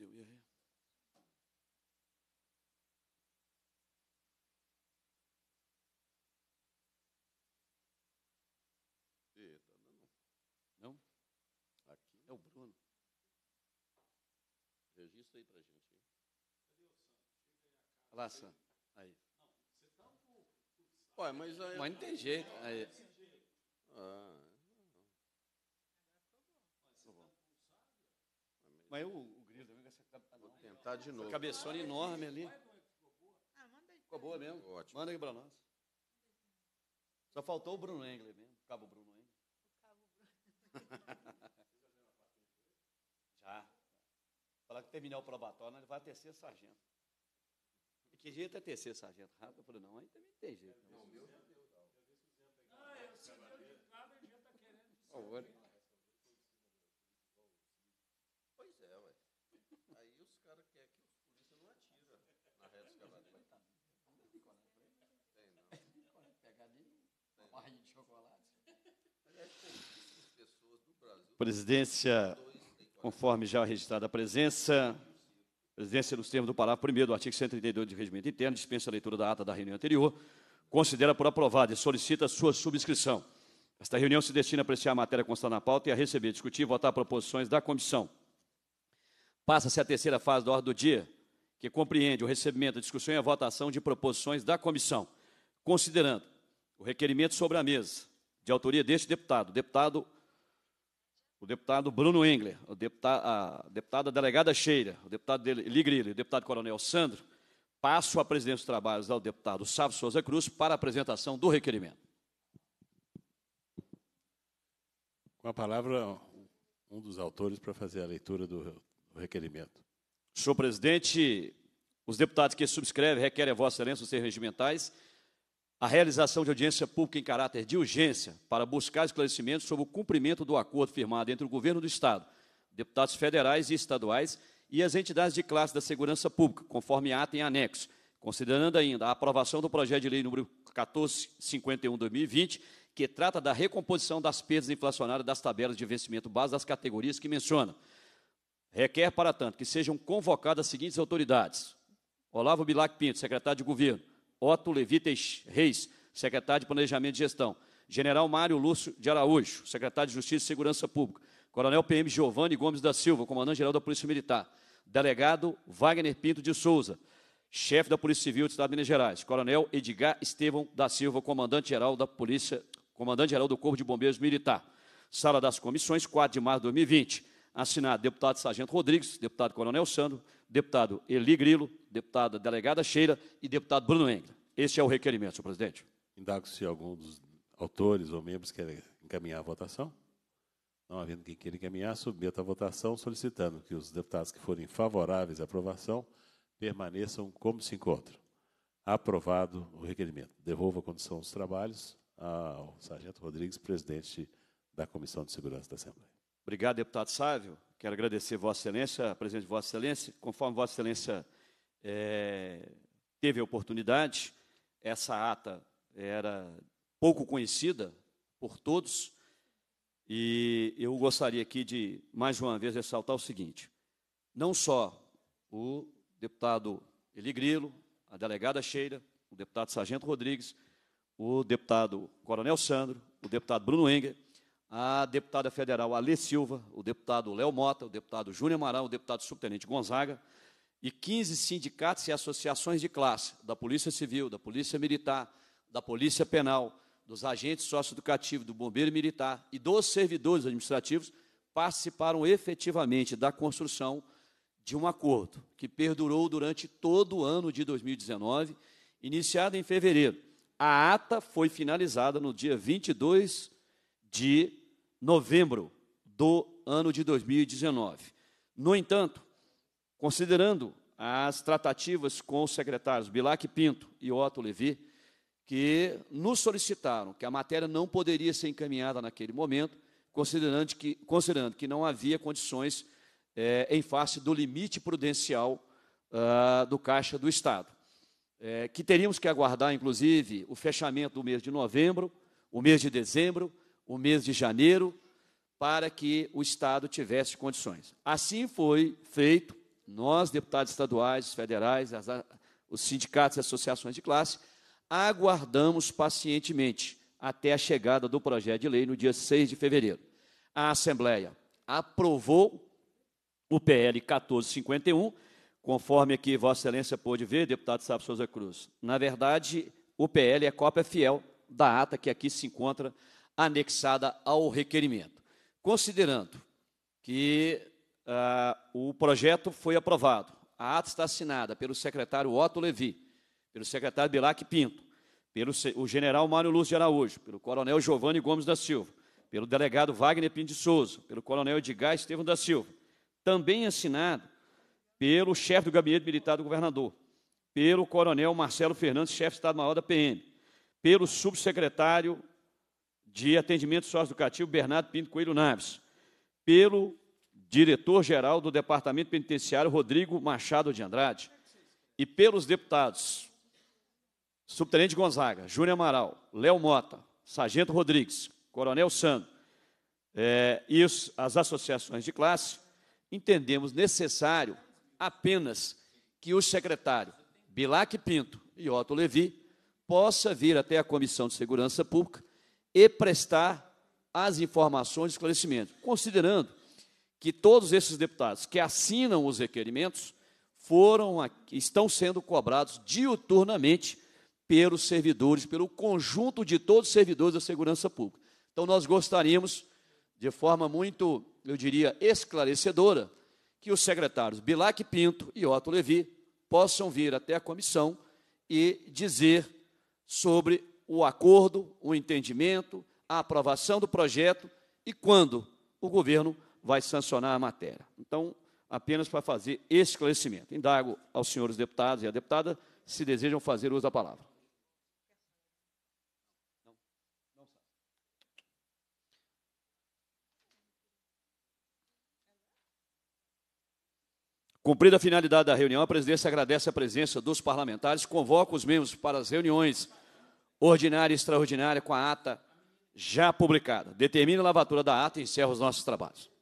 Eu errei. Eita, não. Não? Aqui é o Bruno. Registra aí pra gente. Cadê o Santo? Chega aí a casa. Lá, Santo. Aí. Não, você tá um pouco. Ué, mas aí. Mas não tem jeito. Aí. Ah, é, Agora tá ficou tá bom. Mas eu Vou tentar de novo. cabeçona enorme ali. Ficou boa mesmo? Ótimo. Manda aqui para nós. Só faltou o Bruno Engler mesmo. O Cabo Bruno Engler. O Cabo Bruno. Já. Falar que terminar o probatório, né? ele vai tecer sargento. E que jeito tá é tecer sargento? Rápido? Eu falei, não, aí também tem jeito. Não, meu Deus. Não, eu é sei que é o a gente está querendo. Por favor. cara quer que os não na reta não tem picolé pra ele. Tem, não. uma barrinha de chocolate. Presidência, conforme já registrada a presença. Presidência, nos termos do parágrafo 1 do artigo 132 do Regimento Interno, dispensa a leitura da ata da reunião anterior, considera por aprovada e solicita sua subscrição. Esta reunião se destina a apreciar a matéria constante na pauta e a receber, discutir e votar proposições da comissão Passa-se a terceira fase da ordem do dia, que compreende o recebimento, a discussão e a votação de proposições da comissão, considerando o requerimento sobre a mesa, de autoria deste deputado, deputado o deputado Bruno Engler, o deputado, a deputada delegada Cheira, o deputado Eli Grilli, o deputado Coronel Sandro, passo a presidência dos trabalhos ao deputado Sávio Souza Cruz para a apresentação do requerimento. Com a palavra, um dos autores para fazer a leitura do requerimento. Senhor presidente, os deputados que subscrevem requerem a Vossa Excelência os seus regimentais a realização de audiência pública em caráter de urgência para buscar esclarecimentos sobre o cumprimento do acordo firmado entre o governo do Estado, deputados federais e estaduais e as entidades de classe da segurança pública, conforme ato em anexo, considerando ainda a aprovação do projeto de lei número 1451-2020, que trata da recomposição das perdas inflacionárias das tabelas de vencimento base das categorias que menciona. Requer, para tanto, que sejam convocadas as seguintes autoridades: Olavo Bilac Pinto, secretário de Governo, Otto Levites Reis, secretário de Planejamento e Gestão, General Mário Lúcio de Araújo, secretário de Justiça e Segurança Pública, Coronel PM Giovanni Gomes da Silva, comandante-geral da Polícia Militar, delegado Wagner Pinto de Souza, chefe da Polícia Civil do Estado de Minas Gerais, Coronel Edgar Estevão da Silva, comandante-geral da Polícia, comandante-geral do Corpo de Bombeiros Militar. Sala das Comissões, 4 de março de 2020 assinado deputado Sargento Rodrigues, deputado Coronel Sandro, deputado Eli Grilo, deputada delegada Cheira e deputado Bruno Engler. Este é o requerimento, senhor presidente. Indago se algum dos autores ou membros quer encaminhar a votação. Não havendo quem queira encaminhar, submeto a votação solicitando que os deputados que forem favoráveis à aprovação permaneçam como se encontram. Aprovado o requerimento. Devolvo a condição dos trabalhos ao Sargento Rodrigues, presidente da Comissão de Segurança da Assembleia. Obrigado, deputado Sávio. Quero agradecer Vossa Excelência, a presença de Vossa Excelência. Conforme Vossa Excelência é, teve a oportunidade, essa ata era pouco conhecida por todos, e eu gostaria aqui de, mais uma vez, ressaltar o seguinte: não só o deputado Eli Grilo, a delegada Cheira, o deputado Sargento Rodrigues, o deputado Coronel Sandro, o deputado Bruno Enger, a deputada federal Alê Silva, o deputado Léo Mota, o deputado Júnior Amaral, o deputado subtenente Gonzaga, e 15 sindicatos e associações de classe, da Polícia Civil, da Polícia Militar, da Polícia Penal, dos agentes socioeducativos, do Bombeiro Militar e dos servidores administrativos, participaram efetivamente da construção de um acordo que perdurou durante todo o ano de 2019, iniciado em fevereiro. A ata foi finalizada no dia 22 de novembro do ano de 2019. No entanto, considerando as tratativas com os secretários Bilac Pinto e Otto Levi, que nos solicitaram que a matéria não poderia ser encaminhada naquele momento, considerando que, considerando que não havia condições é, em face do limite prudencial ah, do Caixa do Estado. É, que teríamos que aguardar, inclusive, o fechamento do mês de novembro, o mês de dezembro o mês de janeiro para que o Estado tivesse condições. Assim foi feito, nós, deputados estaduais, federais, as, os sindicatos e associações de classe, aguardamos pacientemente até a chegada do projeto de lei no dia 6 de fevereiro. A Assembleia aprovou o PL 1451, conforme aqui Vossa Excelência pôde ver, deputado Sábio Souza Cruz. Na verdade, o PL é cópia fiel da ata que aqui se encontra anexada ao requerimento. Considerando que uh, o projeto foi aprovado, a ata está assinada pelo secretário Otto Levi, pelo secretário Bilac Pinto, pelo o general Mário Lúcio de Araújo, pelo coronel Giovanni Gomes da Silva, pelo delegado Wagner Pinto de Souza, pelo coronel Edgar Estevam da Silva, também assinado pelo chefe do gabinete militar do governador, pelo coronel Marcelo Fernandes, chefe de Estado-Maior da PM, pelo subsecretário de atendimento socioeducativo Bernardo Pinto Coelho Naves, pelo diretor-geral do Departamento Penitenciário Rodrigo Machado de Andrade e pelos deputados Subtenente Gonzaga, Júnior Amaral, Léo Mota, Sargento Rodrigues, Coronel Sando é, eh, e os, as associações de classe, entendemos necessário apenas que o secretário Bilac Pinto e Otto Levi possa vir até a Comissão de Segurança Pública e prestar as informações e esclarecimento, considerando que todos esses deputados que assinam os requerimentos foram estão sendo cobrados diuturnamente pelos servidores, pelo conjunto de todos os servidores da segurança pública. Então nós gostaríamos de forma muito, eu diria, esclarecedora, que os secretários Bilac Pinto e Otto Levi possam vir até a comissão e dizer sobre o acordo, o entendimento, a aprovação do projeto e quando o governo vai sancionar a matéria. Então, apenas para fazer esse esclarecimento. Indago aos senhores deputados e à deputada se desejam fazer uso da palavra. Cumprida a finalidade da reunião, a presidência agradece a presença dos parlamentares, convoca os membros para as reuniões ordinária e extraordinária com a ata já publicada. Determine a lavatura da ata e encerra os nossos trabalhos.